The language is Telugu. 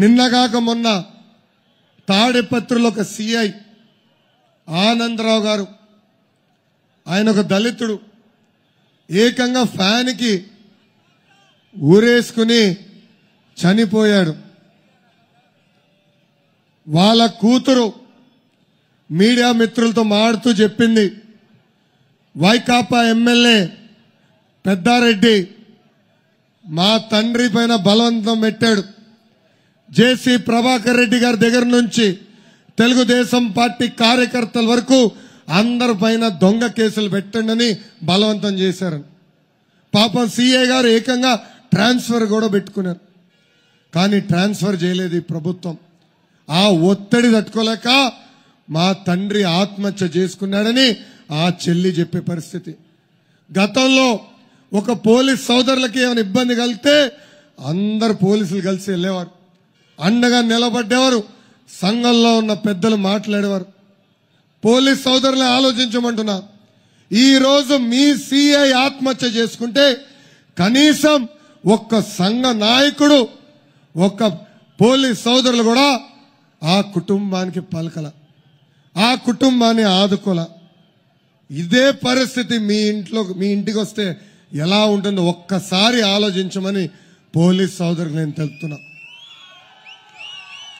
నిన్నగాక మొన్న తాడేపత్రులో ఒక సిఐ ఆనందరావు గారు ఆయన ఒక దళితుడు ఏకంగా ఫ్యాన్కి ఊరేసుకుని చనిపోయాడు వాళ్ళ కూతురు మీడియా మిత్రులతో మాడుతూ చెప్పింది వైకాపా ఎమ్మెల్యే పెద్దారెడ్డి మా తండ్రి పైన బలవంతం పెట్టాడు జేసీ ప్రభాకర్ రెడ్డి గారి దగ్గర నుంచి తెలుగుదేశం పార్టీ కార్యకర్తల వరకు అందరి పైన దొంగ కేసులు పెట్టండి బలవంతం చేశారు పాపం సీఏ గారు ఏకంగా ట్రాన్స్ఫర్ కూడా పెట్టుకున్నారు కానీ ట్రాన్స్ఫర్ చేయలేదు ఈ ప్రభుత్వం ఆ ఒత్తిడి తట్టుకోలేక మా తండ్రి ఆత్మహత్య చేసుకున్నాడని ఆ చెల్లి చెప్పే పరిస్థితి గతంలో ఒక పోలీస్ సోదరులకి ఏమైనా ఇబ్బంది కలిగితే అందరు పోలీసులు కలిసి వెళ్ళేవారు అండగా నిలబడ్డేవారు సంఘంలో ఉన్న పెద్దలు మాట్లాడేవారు పోలీస్ సోదరులే ఆలోచించమంటున్నా ఈరోజు మీ సిఐ ఆత్మహత్య చేసుకుంటే కనీసం ఒక్క సంఘ నాయకుడు ఒక్క పోలీస్ సోదరులు కూడా ఆ కుటుంబానికి పలకల ఆ కుటుంబాన్ని ఆదుకోల ఇదే పరిస్థితి మీ ఇంట్లో మీ ఇంటికి వస్తే ఎలా ఉంటుందో ఒక్కసారి ఆలోచించమని పోలీస్ సోదరులు నేను తెలుపుతున్నాను